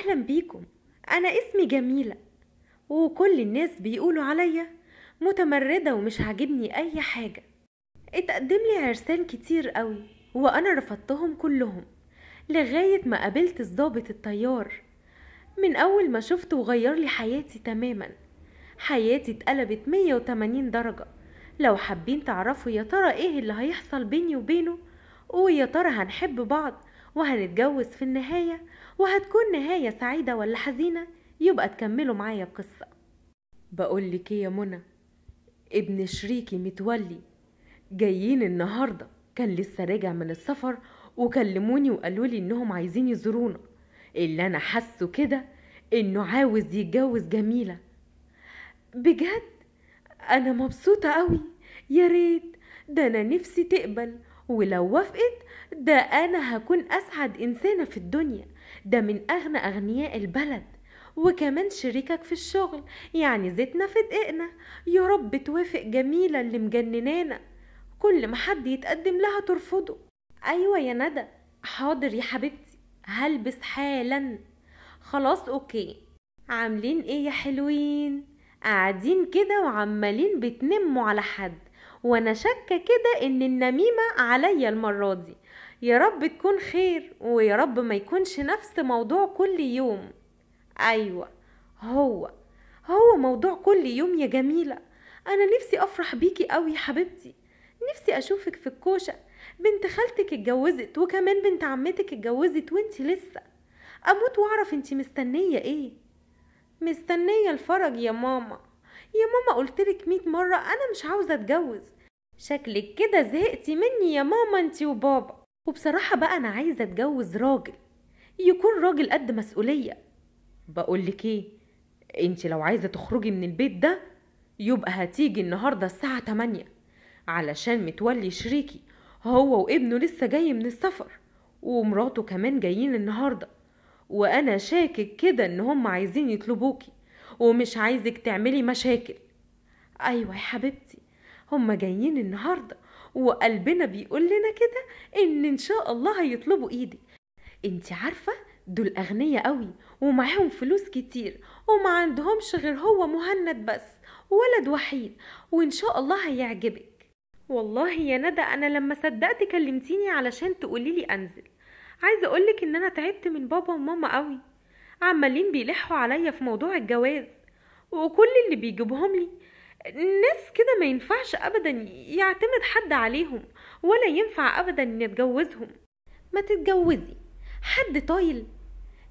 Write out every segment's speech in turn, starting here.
أهلا بيكم أنا اسمي جميلة وكل الناس بيقولوا عليا متمردة ومش عاجبني أي حاجة اتقدم لي عرسان كتير قوي وأنا رفضتهم كلهم لغاية ما قابلت الضابط الطيار من أول ما شفته وغير لي حياتي تماما حياتي اتقلبت 180 درجة لو حابين تعرفوا يا ترى ايه اللي هيحصل بيني وبينه ويا ترى هنحب بعض وهنتجوز في النهاية وهتكون نهاية سعيدة ولا حزينة يبقى تكملوا معايا القصة بقول لك إيه يا منى ابن شريكي متولي جايين النهارده كان لسه راجع من السفر وكلموني وقالوا لي انهم عايزين يزورونا اللي انا حاسه كده انه عاوز يتجوز جميله بجد انا مبسوطه قوي يا ريت ده انا نفسي تقبل ولو وافقت ده انا هكون اسعد انسانه في الدنيا ده من أغنى أغنياء البلد وكمان شريكك في الشغل يعني زيتنا في دقيقنا يا رب توافق جميلة اللي مجننانا كل ما حد يتقدم لها ترفضه أيوة يا ندى حاضر يا حبيبتي هلبس حالا خلاص أوكي عاملين ايه يا حلوين قاعدين كده وعمالين بتنموا على حد وانا شاكه كده ان النميمه عليا المره دي يا رب تكون خير ويا رب ما يكونش نفس موضوع كل يوم أيوة هو هو موضوع كل يوم يا جميلة أنا نفسي أفرح بيكي أوي يا حبيبتي نفسي أشوفك في الكوشة بنت خالتك اتجوزت وكمان بنت عمتك اتجوزت وانت لسه أموت وأعرف انت مستنية ايه مستنية الفرج يا ماما يا ماما قلتلك مية مرة أنا مش عاوزة أتجوز شكلك كده زهقتي مني يا ماما انتي وبابا وبصراحة بقى أنا عايزة أتجوز راجل يكون راجل قد مسؤولية بقولك إيه أنت لو عايزة تخرجي من البيت ده يبقى هتيجي النهاردة الساعة 8 علشان متولي شريكي هو وابنه لسه جاي من السفر ومراته كمان جايين النهاردة وأنا شاكك كده إن هم عايزين يطلبوكي ومش عايزك تعملي مشاكل أيوة يا حبيبتي هما جايين النهاردة وقلبنا بيقول لنا كده ان ان شاء الله هيطلبوا ايدك انت عارفه دول اغنية قوي ومعاهم فلوس كتير وما عندهمش غير هو مهند بس ولد وحيد وان شاء الله هيعجبك والله يا ندى انا لما صدقت كلمتيني علشان تقولي لي انزل عايزه اقولك ان انا تعبت من بابا وماما قوي عمالين بيلحوا عليا في موضوع الجواز وكل اللي بيجيبهم لي الناس كده ما ينفعش ابدا يعتمد حد عليهم ولا ينفع ابدا نتجوزهم ما تتجوزي حد طايل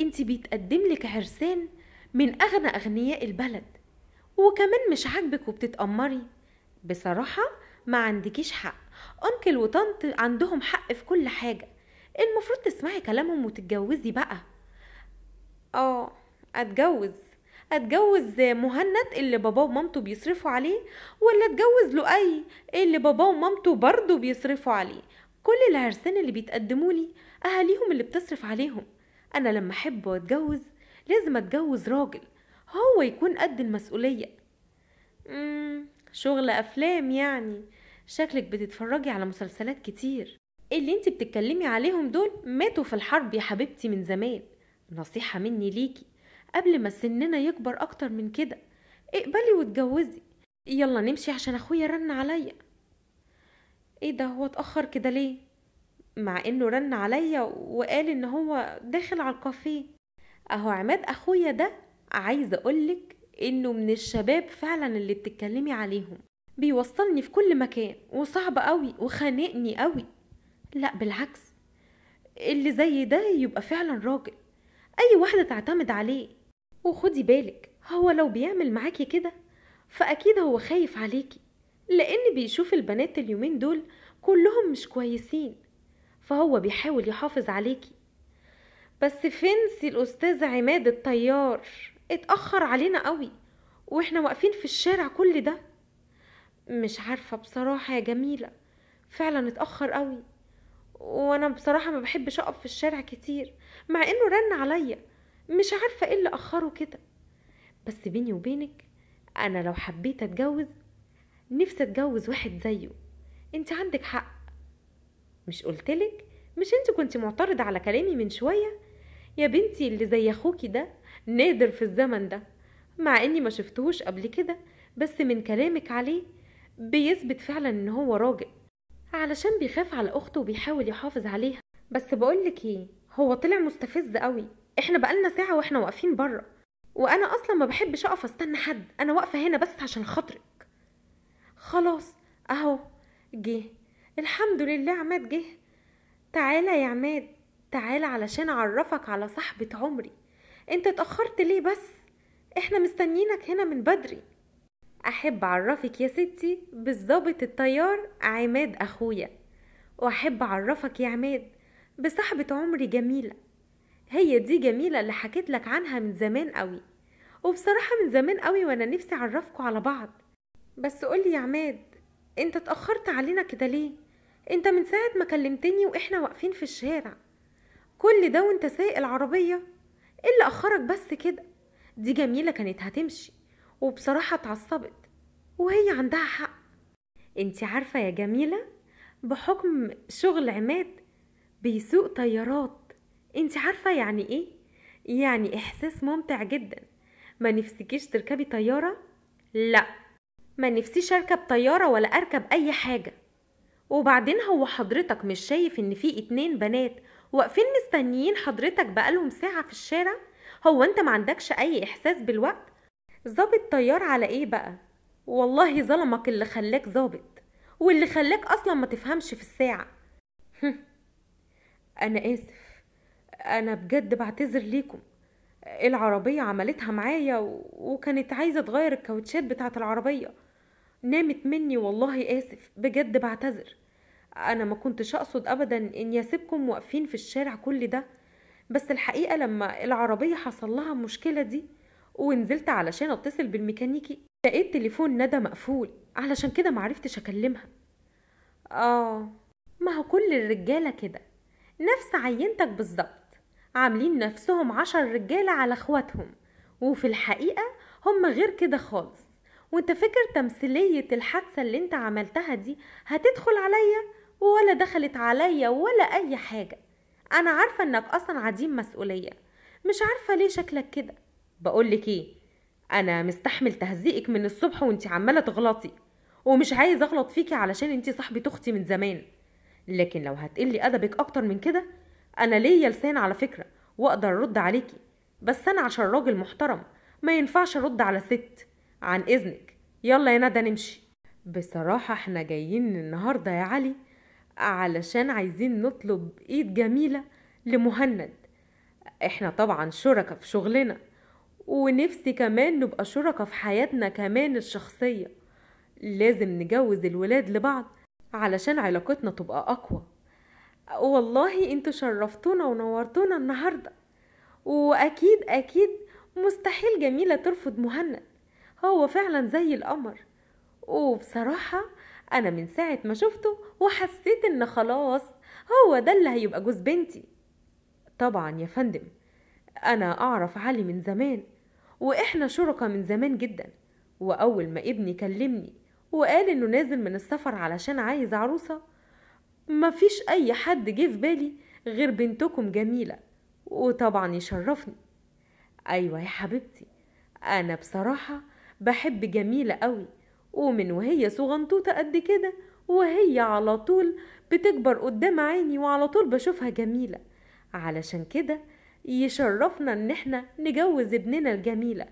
انت بيتقدم لك عرسان من اغنى اغنياء البلد وكمان مش عاجبك وبتتأمري بصراحة ما عندكيش حق انكل وطنط عندهم حق في كل حاجة المفروض تسمعي كلامهم وتتجوزي بقى اه اتجوز اتجوز مهند اللي باباه ومامته بيصرفوا عليه ولا اتجوز لؤي اللي باباه ومامته برضه بيصرفوا عليه كل العرسان اللي بيتقدموا لي اهاليهم اللي بتصرف عليهم انا لما احب واتجوز لازم اتجوز راجل هو يكون قد المسؤوليه امم شغل افلام يعني شكلك بتتفرجي على مسلسلات كتير اللي انت بتتكلمي عليهم دول ماتوا في الحرب يا حبيبتي من زمان نصيحه مني ليكي قبل ما سننا يكبر اكتر من كده اقبلي واتجوزي يلا نمشي عشان اخويا رن عليا ايه ده هو اتاخر كده ليه مع انه رن عليا وقال ان هو داخل على الكافيه اهو عماد اخويا ده عايزه اقولك انه من الشباب فعلا اللي بتتكلمي عليهم بيوصلني في كل مكان وصعب قوي وخانقني قوي لا بالعكس اللي زي ده يبقى فعلا راجل اي واحده تعتمد عليه وخدي بالك هو لو بيعمل معاكي كده فأكيد هو خايف عليكي لأن بيشوف البنات اليومين دول كلهم مش كويسين فهو بيحاول يحافظ عليكي بس فنسي الأستاذ عماد الطيار اتأخر علينا قوي واحنا واقفين في الشارع كل ده مش عارفة بصراحة يا جميلة فعلا اتأخر قوي وانا بصراحة ما بحبش اقف في الشارع كتير مع انه رن عليا مش عارفة ايه اللي أخره كده بس بيني وبينك أنا لو حبيت أتجوز نفسي أتجوز واحد زيه أنت عندك حق مش قلتلك مش أنت كنت معترضة على كلامي من شوية يا بنتي اللي زي أخوكي ده نادر في الزمن ده مع إني ما شفتهوش قبل كده بس من كلامك عليه بيثبت فعلا إن هو راجل علشان بيخاف على أخته وبيحاول يحافظ عليها بس بقولك ايه هو طلع مستفز قوي احنا بقالنا ساعه واحنا واقفين بره وانا اصلا ما بحبش اقف استنى حد انا واقفه هنا بس عشان خاطرك خلاص اهو جه الحمد لله عماد جه تعالى يا عماد تعالى علشان اعرفك على صاحبه عمري انت اتاخرت ليه بس احنا مستنيينك هنا من بدري احب اعرفك يا ستي بالظابط الطيار عماد اخويا واحب اعرفك يا عماد بصاحبه عمري جميله هي دي جميلة اللي حكيت لك عنها من زمان قوي وبصراحة من زمان قوي وانا نفسي اعرفكوا على بعض بس قولي يا عماد انت اتأخرت علينا كده ليه انت من ساعة ما كلمتني واحنا واقفين في الشارع كل ده وانت سايق العربية ايه اللي اخرك بس كده دي جميلة كانت هتمشي وبصراحة اتعصبت وهي عندها حق انت عارفة يا جميلة بحكم شغل عماد بيسوق طيارات انت عارفه يعني ايه يعني احساس ممتع جدا ما نفسكيش تركبي طياره لا ما نفسيش اركب طياره ولا اركب اي حاجه وبعدين هو حضرتك مش شايف ان في اتنين بنات واقفين مستنيين حضرتك بقالهم ساعه في الشارع هو انت ما عندكش اي احساس بالوقت ظابط طيار على ايه بقى والله ظلمك اللي خلاك ظابط واللي خلاك اصلا ما تفهمش في الساعه انا اسف انا بجد بعتذر ليكم العربية عملتها معايا وكانت عايزة تغير الكاوتشات بتاعة العربية نامت مني والله آسف بجد بعتذر أنا ما كنتش أقصد أبدا إني أسيبكم واقفين في الشارع كل ده بس الحقيقة لما العربية حصل لها المشكلة دي ونزلت علشان أتصل بالميكانيكي لقيت تليفون ندى مقفول علشان كده معرفتش أكلمها آه ما هو كل الرجالة كده نفس عينتك بالظبط عاملين نفسهم عشر رجالة على اخواتهم وفي الحقيقة هم غير كده خالص وانت فاكر تمثيلية الحادثة اللي انت عملتها دي هتدخل عليا ولا دخلت عليا ولا اي حاجة انا عارفة انك اصلا عديم مسؤولية مش عارفة ليه شكلك كده بقولك ايه انا مستحمل تهزيقك من الصبح وانت عمالة تغلطي ومش عايز اغلط فيكي علشان انت صاحبة اختي من زمان لكن لو هتقلي ادبك اكتر من كده انا ليا لسان على فكره واقدر ارد عليكي بس انا عشان راجل محترم ما ينفعش ارد على ست عن اذنك يلا يا ندى نمشي بصراحه احنا جايين النهارده يا علي علشان عايزين نطلب ايد جميله لمهند احنا طبعا شركة في شغلنا ونفسي كمان نبقى شركة في حياتنا كمان الشخصية لازم نجوز الولاد لبعض علشان علاقتنا تبقى أقوى والله انتوا شرفتونا ونورتونا النهارده واكيد اكيد مستحيل جميله ترفض مهند هو فعلا زي القمر وبصراحه انا من ساعه ما شفته وحسيت ان خلاص هو ده اللي هيبقى جوز بنتي طبعا يا فندم انا اعرف علي من زمان واحنا شركة من زمان جدا واول ما ابني كلمني وقال انه نازل من السفر علشان عايز عروسه مفيش اي حد جه في بالي غير بنتكم جميله وطبعا يشرفني ايوه يا حبيبتي انا بصراحه بحب جميله قوي ومن وهي صغنطوطه قد كده وهي على طول بتكبر قدام عيني وعلى طول بشوفها جميله علشان كده يشرفنا ان احنا نجوز ابننا الجميله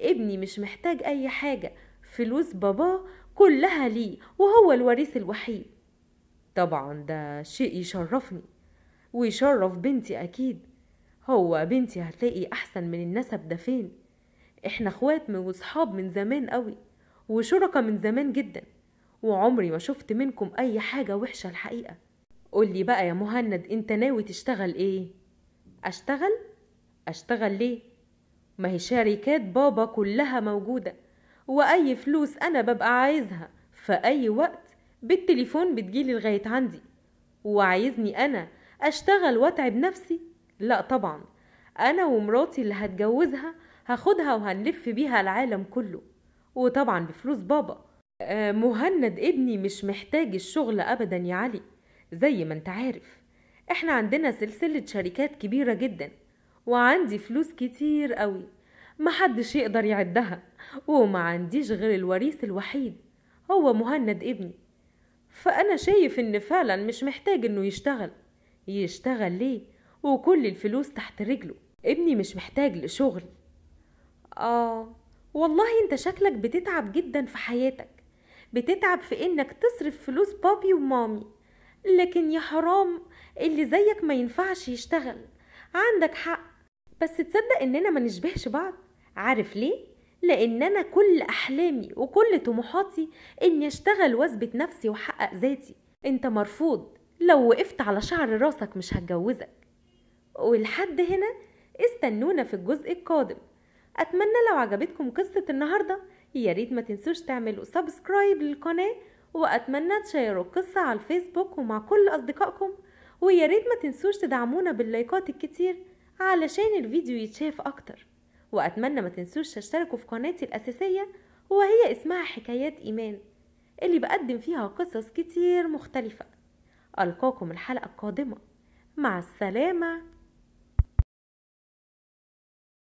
ابني مش محتاج اي حاجه فلوس باباه كلها ليه وهو الوريث الوحيد طبعا ده شيء يشرفني ويشرف بنتي أكيد هو بنتي هتلاقي أحسن من النسب ده فين إحنا أخوات وصحاب من زمان قوي وشركة من زمان جدا وعمري ما شفت منكم أي حاجة وحشة الحقيقة قولي بقى يا مهند انت ناوي تشتغل ايه اشتغل اشتغل ليه ما هي شركات بابا كلها موجوده واي فلوس انا ببقى عايزها في اي وقت بالتليفون بتجيلي لغاية عندي وعايزني أنا أشتغل وأتعب نفسي لا طبعا أنا ومراتي اللي هتجوزها هاخدها وهنلف بيها العالم كله وطبعا بفلوس بابا آه، مهند ابني مش محتاج الشغل أبدا يا علي زي ما انت عارف احنا عندنا سلسلة شركات كبيرة جدا وعندي فلوس كتير قوي محدش يقدر يعدها وما عنديش غير الوريث الوحيد هو مهند ابني فأنا شايف إن فعلا مش محتاج إنه يشتغل يشتغل ليه وكل الفلوس تحت رجله ابني مش محتاج لشغل آه والله انت شكلك بتتعب جدا في حياتك بتتعب في انك تصرف فلوس بابي ومامي لكن يا حرام اللي زيك ما ينفعش يشتغل عندك حق بس تصدق اننا ما نشبهش بعض عارف ليه لان انا كل احلامي وكل طموحاتي اني اشتغل واثبت نفسي واحقق ذاتي انت مرفوض لو وقفت على شعر راسك مش هتجوزك ولحد هنا استنونا في الجزء القادم اتمنى لو عجبتكم قصه النهارده يا ريت ما تنسوش تعملوا سبسكرايب للقناه واتمنى تشيروا القصه على الفيسبوك ومع كل اصدقائكم ويا ريت ما تنسوش تدعمونا باللايكات الكتير علشان الفيديو يتشاف اكتر وأتمنى ما تنسوش تشتركوا في قناتي الأساسية وهي اسمها حكايات إيمان اللي بقدم فيها قصص كتير مختلفة ألقاكم الحلقة القادمة مع السلامة